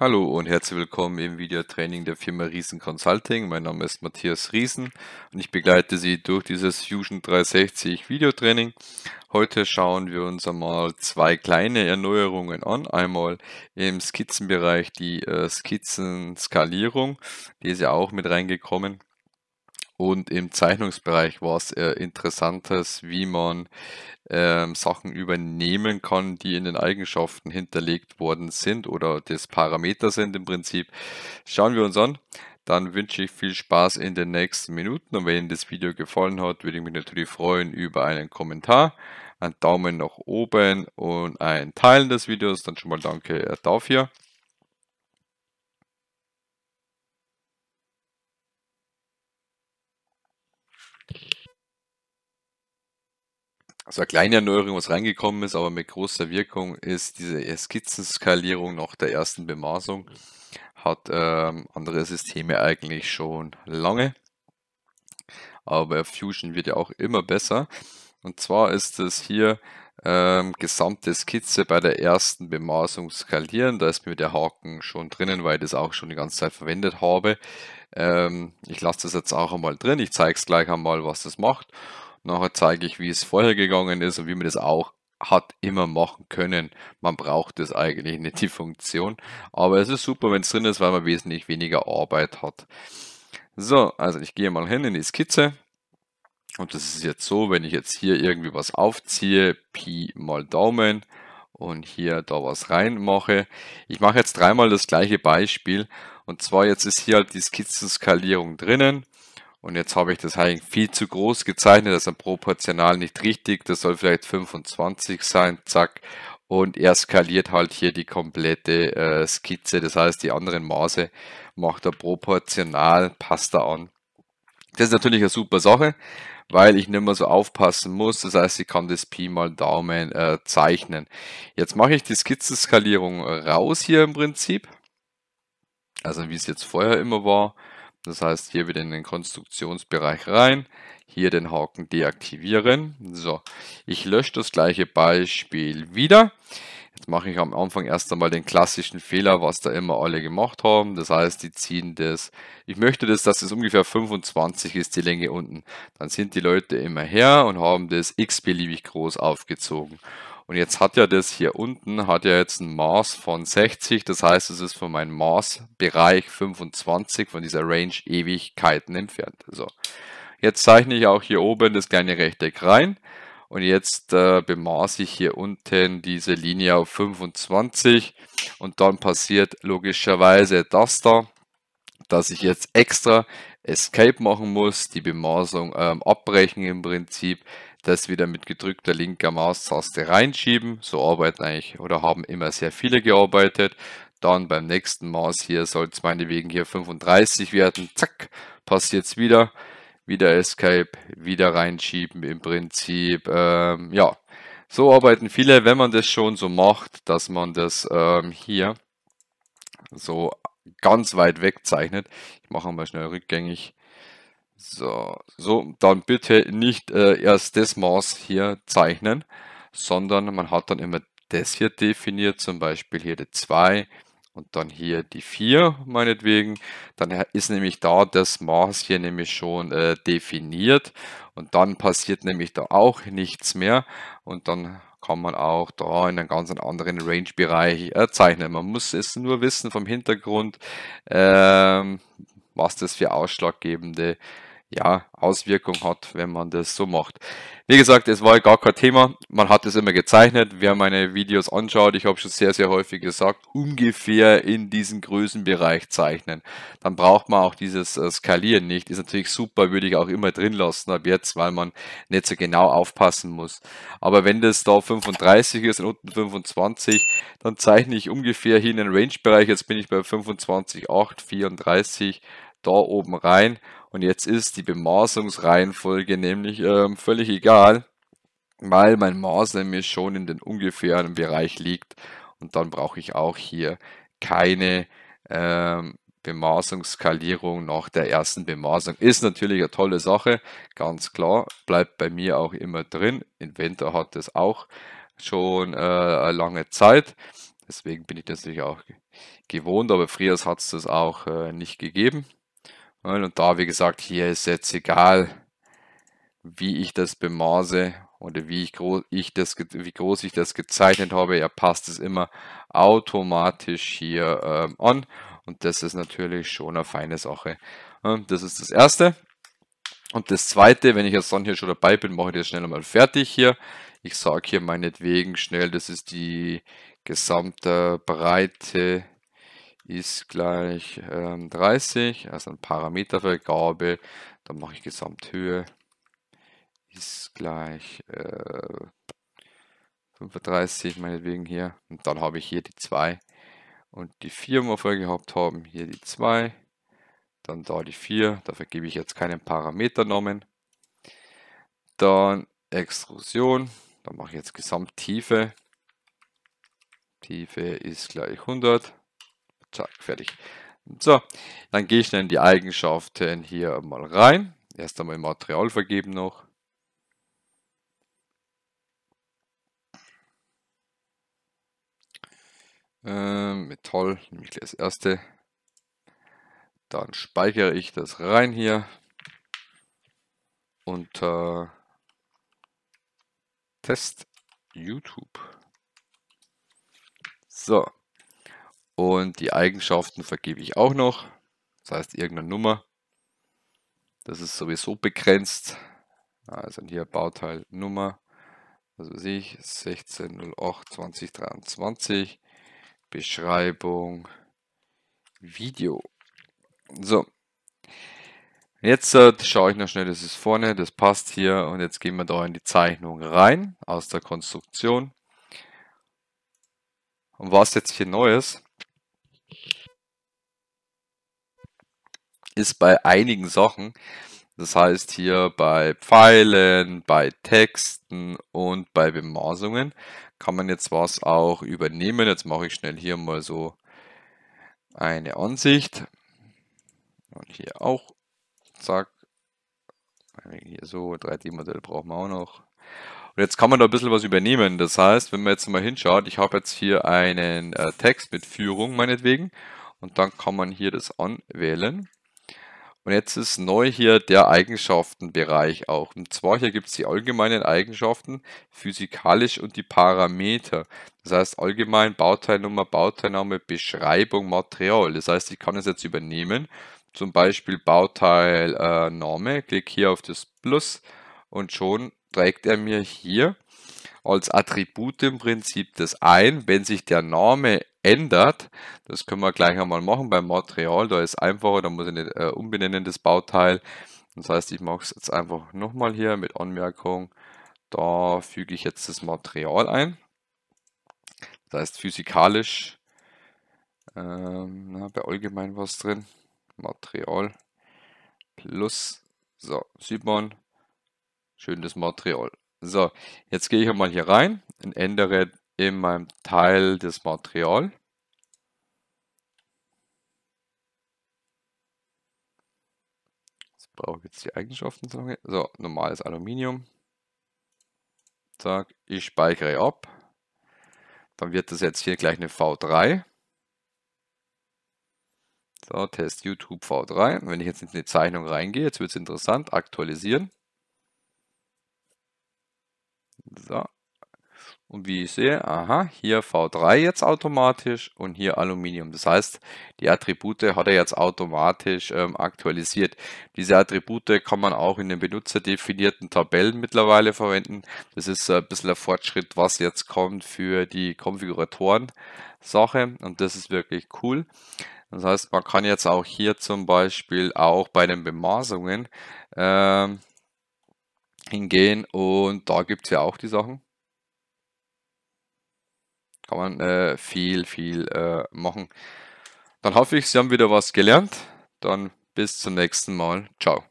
Hallo und herzlich willkommen im Videotraining der Firma Riesen Consulting. Mein Name ist Matthias Riesen und ich begleite Sie durch dieses Fusion 360 Videotraining. Heute schauen wir uns einmal zwei kleine Erneuerungen an. Einmal im Skizzenbereich die äh, Skizzenskalierung, die ist ja auch mit reingekommen. Und im Zeichnungsbereich war es äh, interessantes, wie man ähm, Sachen übernehmen kann, die in den Eigenschaften hinterlegt worden sind oder das Parameter sind im Prinzip. Schauen wir uns an. Dann wünsche ich viel Spaß in den nächsten Minuten und wenn Ihnen das Video gefallen hat, würde ich mich natürlich freuen über einen Kommentar, einen Daumen nach oben und ein Teilen des Videos. Dann schon mal danke dafür. so also eine kleine Erneuerung, was reingekommen ist, aber mit großer Wirkung, ist diese Skizzenskalierung nach der ersten Bemaßung. Hat ähm, andere Systeme eigentlich schon lange. Aber Fusion wird ja auch immer besser. Und zwar ist es hier ähm, gesamte Skizze bei der ersten Bemaßung skalieren. Da ist mir der Haken schon drinnen, weil ich das auch schon die ganze Zeit verwendet habe. Ähm, ich lasse das jetzt auch einmal drin. Ich zeige es gleich einmal, was das macht. Nachher zeige ich, wie es vorher gegangen ist und wie man das auch hat immer machen können. Man braucht es eigentlich nicht, die Funktion. Aber es ist super, wenn es drin ist, weil man wesentlich weniger Arbeit hat. So, also ich gehe mal hin in die Skizze. Und das ist jetzt so, wenn ich jetzt hier irgendwie was aufziehe, Pi mal Daumen und hier da was reinmache. Ich mache jetzt dreimal das gleiche Beispiel. Und zwar jetzt ist hier halt die Skizzenskalierung drinnen. Und jetzt habe ich das Haing viel zu groß gezeichnet, also proportional nicht richtig. Das soll vielleicht 25 sein, zack. Und er skaliert halt hier die komplette äh, Skizze. Das heißt, die anderen Maße macht er proportional, passt er an. Das ist natürlich eine super Sache, weil ich nicht mehr so aufpassen muss. Das heißt, ich kann das Pi mal Daumen äh, zeichnen. Jetzt mache ich die Skizzenskalierung raus hier im Prinzip. Also wie es jetzt vorher immer war das heißt, hier wieder in den Konstruktionsbereich rein, hier den Haken deaktivieren. So, ich lösche das gleiche Beispiel wieder. Jetzt mache ich am Anfang erst einmal den klassischen Fehler, was da immer alle gemacht haben. Das heißt, die ziehen das, ich möchte das, dass es ungefähr 25 ist, die Länge unten. Dann sind die Leute immer her und haben das x-beliebig groß aufgezogen. Und jetzt hat ja das hier unten, hat ja jetzt ein Maß von 60. Das heißt, es ist von meinem Maßbereich 25 von dieser Range Ewigkeiten entfernt. So. Jetzt zeichne ich auch hier oben das kleine Rechteck rein. Und jetzt äh, bemaße ich hier unten diese Linie auf 25. Und dann passiert logischerweise das da, dass ich jetzt extra Escape machen muss, die Bemaßung ähm, abbrechen im Prinzip, das wieder mit gedrückter linker Maustaste reinschieben. So arbeiten eigentlich oder haben immer sehr viele gearbeitet. Dann beim nächsten Maß hier soll es meinetwegen hier 35 werden. Zack, passiert es wieder. Wieder Escape, wieder reinschieben im Prinzip. Ähm, ja, so arbeiten viele, wenn man das schon so macht, dass man das ähm, hier so ganz weit weg zeichnet. Ich mache mal schnell rückgängig. So, so dann bitte nicht äh, erst das Maß hier zeichnen, sondern man hat dann immer das hier definiert, zum Beispiel hier die 2 und dann hier die 4 meinetwegen. Dann ist nämlich da das Maß hier nämlich schon äh, definiert und dann passiert nämlich da auch nichts mehr und dann kann man auch da in einen ganz anderen Range-Bereich äh, zeichnen. Man muss es nur wissen vom Hintergrund, ähm, was das für ausschlaggebende ja, Auswirkung hat, wenn man das so macht. Wie gesagt, es war gar kein Thema. Man hat es immer gezeichnet. Wer meine Videos anschaut, ich habe schon sehr, sehr häufig gesagt, ungefähr in diesem Größenbereich zeichnen. Dann braucht man auch dieses äh, Skalieren nicht. Ist natürlich super, würde ich auch immer drin lassen ab jetzt, weil man nicht so genau aufpassen muss. Aber wenn das da 35 ist und unten 25, dann zeichne ich ungefähr hier in den Range-Bereich. Jetzt bin ich bei 25, 8, 34 da oben rein und jetzt ist die Bemaßungsreihenfolge nämlich ähm, völlig egal, weil mein Maß nämlich schon in den ungefähren Bereich liegt. Und dann brauche ich auch hier keine ähm, Bemaßungsskalierung nach der ersten Bemaßung. Ist natürlich eine tolle Sache, ganz klar. Bleibt bei mir auch immer drin. Inventor hat das auch schon äh, eine lange Zeit. Deswegen bin ich das natürlich auch gewohnt, aber Frias hat es das auch äh, nicht gegeben. Und da, wie gesagt, hier ist jetzt egal, wie ich das bemaße oder wie, ich groß, ich das, wie groß ich das gezeichnet habe. Er passt es immer automatisch hier ähm, an. Und das ist natürlich schon eine feine Sache. Das ist das Erste. Und das Zweite, wenn ich jetzt dann hier schon dabei bin, mache ich das schnell mal fertig hier. Ich sage hier meinetwegen schnell, das ist die gesamte Breite ist gleich ähm, 30, also ein Parametervergabe. Dann mache ich Gesamthöhe ist gleich äh, 35 meinetwegen hier. Und dann habe ich hier die 2 und die 4, wo wir vorher gehabt haben, hier die 2. Dann da die 4, dafür gebe ich jetzt keinen Parameternamen. Dann Extrusion, dann mache ich jetzt Gesamttiefe. Tiefe ist gleich 100. Zack, fertig. So, dann gehe ich dann in die Eigenschaften hier mal rein. Erst einmal Material vergeben noch. Ähm, Metall nehme ich gleich das erste. Dann speichere ich das rein hier unter Test YouTube. So, und die Eigenschaften vergebe ich auch noch. Das heißt, irgendeine Nummer. Das ist sowieso begrenzt. Also hier Bauteil Nummer, was weiß ich, 1608 2023. Beschreibung Video. So. Jetzt äh, schaue ich noch schnell, das ist vorne, das passt hier und jetzt gehen wir da in die Zeichnung rein aus der Konstruktion. Und was jetzt hier Neues? ist bei einigen Sachen. Das heißt hier bei Pfeilen, bei Texten und bei Bemaßungen kann man jetzt was auch übernehmen. Jetzt mache ich schnell hier mal so eine Ansicht. Und hier auch. Zack. Hier so, 3D-Modell brauchen wir auch noch. Und jetzt kann man da ein bisschen was übernehmen. Das heißt, wenn man jetzt mal hinschaut, ich habe jetzt hier einen äh, Text mit Führung meinetwegen. Und dann kann man hier das anwählen. Und jetzt ist neu hier der Eigenschaftenbereich auch. Und zwar hier gibt es die allgemeinen Eigenschaften, physikalisch und die Parameter. Das heißt allgemein Bauteilnummer, Bauteilname, Beschreibung, Material. Das heißt, ich kann es jetzt übernehmen. Zum Beispiel Bauteilname. Äh, Klick hier auf das Plus und schon trägt er mir hier als Attribut im Prinzip das ein, wenn sich der Name ändert. Das können wir gleich einmal machen beim Material. Da ist einfacher, da muss ich nicht äh, umbenennen das Bauteil. Das heißt, ich mache es jetzt einfach nochmal hier mit Anmerkung. Da füge ich jetzt das Material ein. Das heißt physikalisch, ähm, na, bei allgemein was drin. Material plus, so, sieht man, schönes Material. So, jetzt gehe ich einmal hier rein und ändere in meinem Teil des Material. brauche ich jetzt die Eigenschaften. So, normales Aluminium. Zack, ich speichere ab. Dann wird das jetzt hier gleich eine V3. So, Test YouTube V3. Und wenn ich jetzt in die Zeichnung reingehe, jetzt wird es interessant, aktualisieren. So, und wie ich sehe, aha, hier V3 jetzt automatisch und hier Aluminium. Das heißt, die Attribute hat er jetzt automatisch ähm, aktualisiert. Diese Attribute kann man auch in den benutzerdefinierten Tabellen mittlerweile verwenden. Das ist äh, ein bisschen ein Fortschritt, was jetzt kommt für die Konfiguratoren-Sache. Und das ist wirklich cool. Das heißt, man kann jetzt auch hier zum Beispiel auch bei den Bemaßungen ähm, hingehen und da gibt es ja auch die Sachen kann man äh, viel, viel äh, machen. Dann hoffe ich, Sie haben wieder was gelernt. Dann bis zum nächsten Mal. Ciao.